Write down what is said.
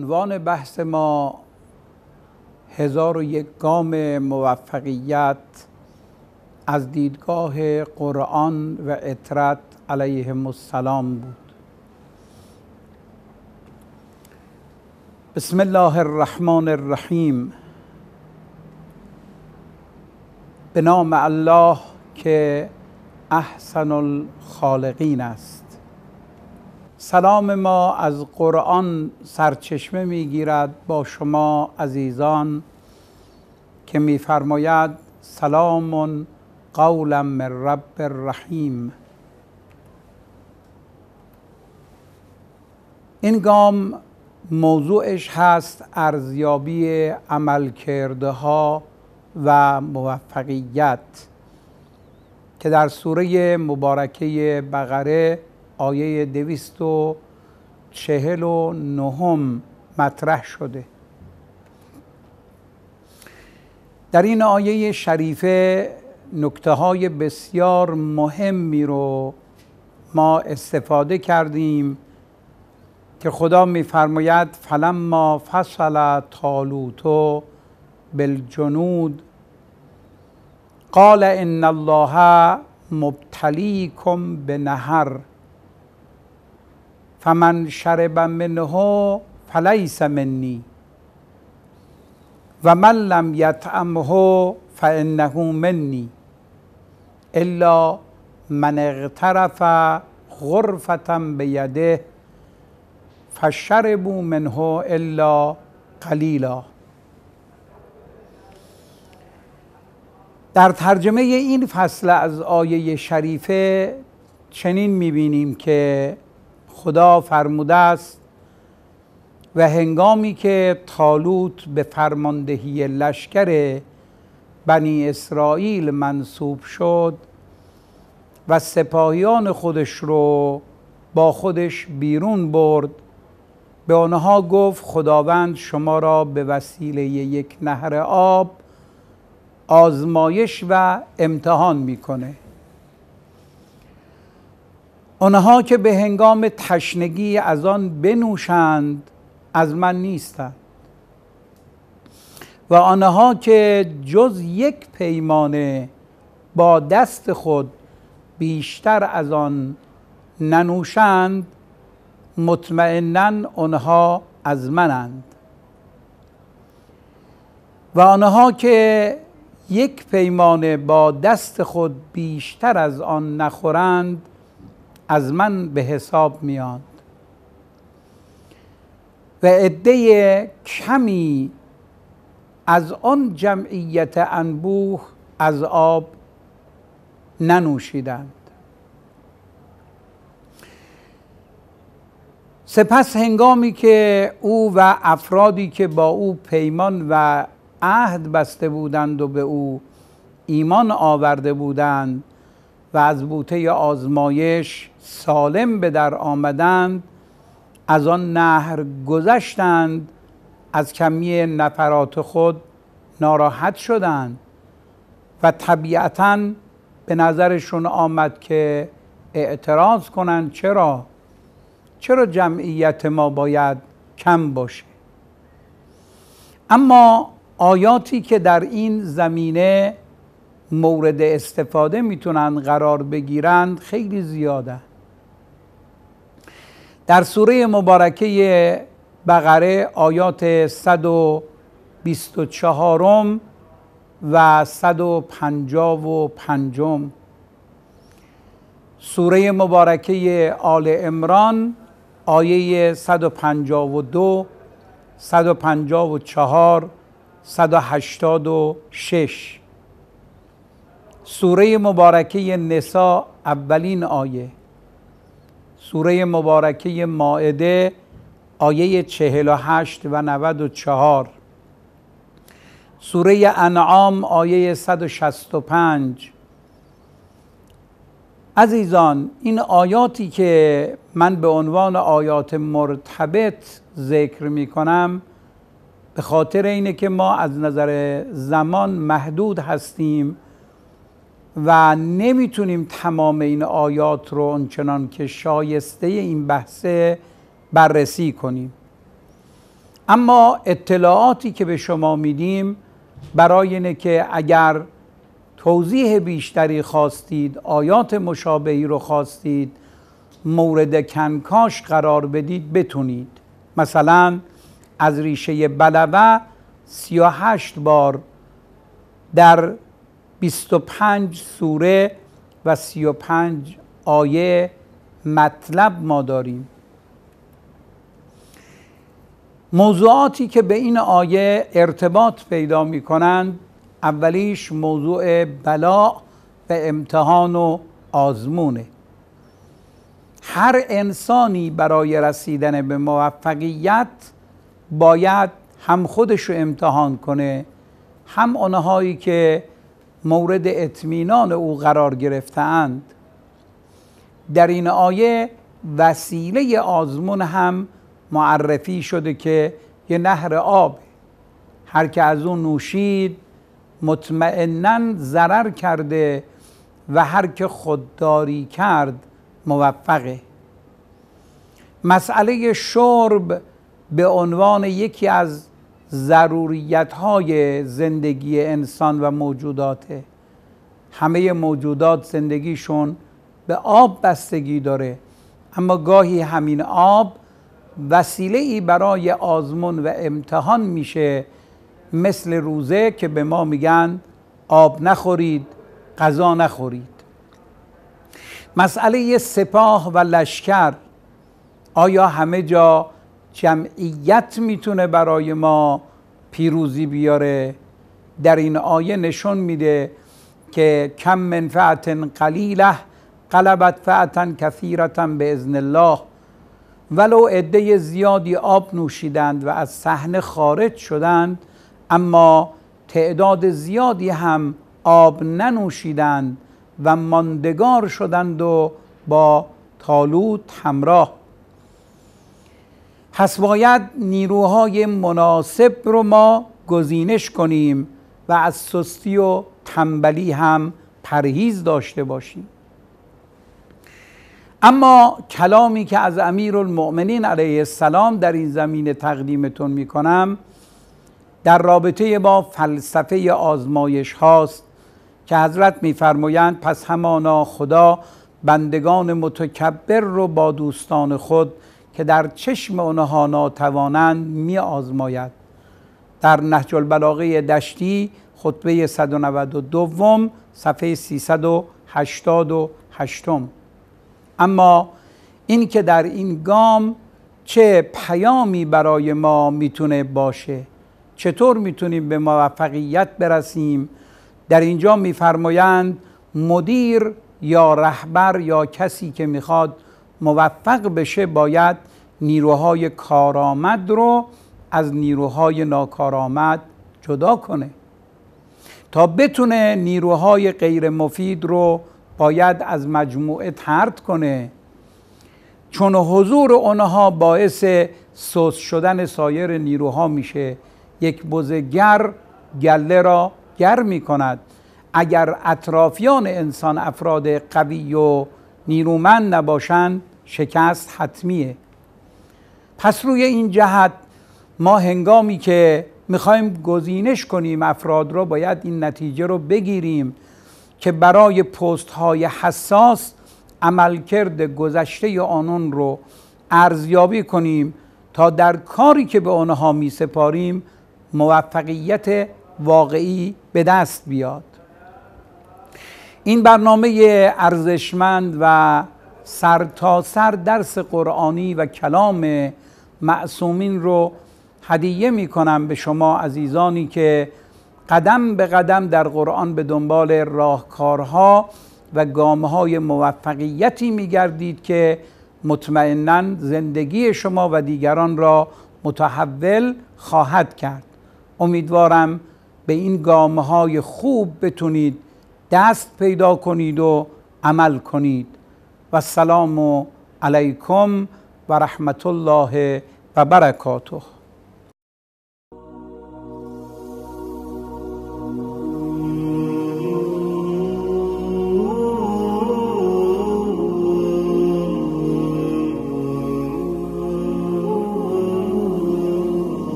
عنوان بحث ما هزار و یک گام موفقیت از دیدگاه قرآن و اطرت علیه السلام بود بسم الله الرحمن الرحیم به نام الله که احسن الخالقین است سلام ما از قرآن سرچشمه میگیرد با شما عزیزان که میفرماید سلام قولا من رب الرحیم این گام موضوعش هست ارزیابی عملکرده ها و موفقیت که در سوره مبارکه بقره آیه دویست و چهل و نهم مطرح شده در این آیه شریفه نکته های بسیار مهمی رو ما استفاده کردیم که خدا میفرماید فلما فصل تالوتو بالجنود قال ان الله مبتلیکم به نهر فمن شرب منه فلیس منی و من لم یطعمه فانه منی الا من اغترف غرفتا به یده فشربوا منه الا قلیلا در ترجمه این فصل از آیه شریفه چنین میبینیم که خدا فرموده است و هنگامی که تالوت به فرماندهی لشکر بنی اسرائیل منصوب شد و سپاهیان خودش رو با خودش بیرون برد به آنها گفت خداوند شما را به وسیله یک نهر آب آزمایش و امتحان میکنه آنها که به هنگام تشنگی از آن بنوشند از من نیستند و آنها که جز یک پیمانه با دست خود بیشتر از آن ننوشند مطمئنا آنها از منند و آنها که یک پیمانه با دست خود بیشتر از آن نخورند از من به حساب میاد و عده کمی از آن جمعیت انبوه از آب ننوشیدند سپس هنگامی که او و افرادی که با او پیمان و عهد بسته بودند و به او ایمان آورده بودند و از بوته آزمایش سالم به در آمدند از آن نهر گذشتند از کمی نفرات خود ناراحت شدند و طبیعتا به نظرشون آمد که اعتراض کنند چرا چرا جمعیت ما باید کم باشه اما آیاتی که در این زمینه مورد استفاده میتونند قرار بگیرند خیلی زیاده در سوره مبارکه بقره آیات 124 و 155 سوره مبارکه آل امران آیه 152 154 186 سوره مبارکه نسا اولین آیه سوره مبارکه مائده آیه 48 و 94 سوره انعام آیه 165 عزیزان این آیاتی که من به عنوان آیات مرتبط ذکر می کنم به خاطر اینه که ما از نظر زمان محدود هستیم و نمیتونیم تمام این آیات رو اونچنان که شایسته این بحثه بررسی کنیم اما اطلاعاتی که به شما میدیم برای اینه که اگر توضیح بیشتری خواستید آیات مشابهی رو خواستید مورد کنکاش قرار بدید بتونید مثلا از ریشه بلوه 38 بار در 25 سوره و 35 آیه مطلب ما داریم موضوعاتی که به این آیه ارتباط پیدا می کنند اولیش موضوع بلا و امتحان و آزمونه هر انسانی برای رسیدن به موفقیت باید هم خودش رو امتحان کنه هم آنهایی که مورد اطمینان او قرار گرفتند در این آیه وسیله آزمون هم معرفی شده که یه نهر آب هر که از اون نوشید مطمئنا ضرر کرده و هر که خودداری کرد موفقه مسئله شرب به عنوان یکی از ضروریت های زندگی انسان و موجوداته همه موجودات زندگیشون به آب بستگی داره اما گاهی همین آب وسیله ای برای آزمون و امتحان میشه مثل روزه که به ما میگن آب نخورید غذا نخورید مسئله سپاه و لشکر آیا همه جا جمعیت میتونه برای ما پیروزی بیاره در این آیه نشون میده که کم منفعت قلیله قلبت فعتن کثیرتا به ازن الله ولو عده زیادی آب نوشیدند و از صحنه خارج شدند اما تعداد زیادی هم آب ننوشیدند و ماندگار شدند و با تالوت همراه پس باید نیروهای مناسب رو ما گزینش کنیم و از سستی و تنبلی هم پرهیز داشته باشیم اما کلامی که از امیر المؤمنین علیه السلام در این زمینه تقدیمتون می کنم در رابطه با فلسفه آزمایش هاست که حضرت میفرمایند پس همانا خدا بندگان متکبر رو با دوستان خود که در چشم آنها ناتوانند می آزماید در نهج البلاغه دشتی خطبه 192 صفحه 388 اما این که در این گام چه پیامی برای ما میتونه باشه چطور میتونیم به موفقیت برسیم در اینجا میفرمایند مدیر یا رهبر یا کسی که میخواد موفق بشه باید نیروهای کارآمد رو از نیروهای ناکارآمد جدا کنه تا بتونه نیروهای غیر مفید رو باید از مجموعه ترد کنه چون حضور اونها باعث سوس شدن سایر نیروها میشه یک بزگر گله را گر کند اگر اطرافیان انسان افراد قوی و نیرومند نباشند شکست حتمیه پس روی این جهت ما هنگامی که میخوایم گزینش کنیم افراد رو باید این نتیجه رو بگیریم که برای پست های حساس عملکرد گذشته آنون رو ارزیابی کنیم تا در کاری که به آنها می سپاریم موفقیت واقعی به دست بیاد این برنامه ارزشمند و سرتاسر سر درس قرآنی و کلام معصومین رو هدیه می کنم به شما عزیزانی که قدم به قدم در قرآن به دنبال راهکارها و گامهای موفقیتی می گردید که مطمئنا زندگی شما و دیگران را متحول خواهد کرد امیدوارم به این گامهای خوب بتونید دست پیدا کنید و عمل کنید و سلام علیکم و رحمت الله و برکاته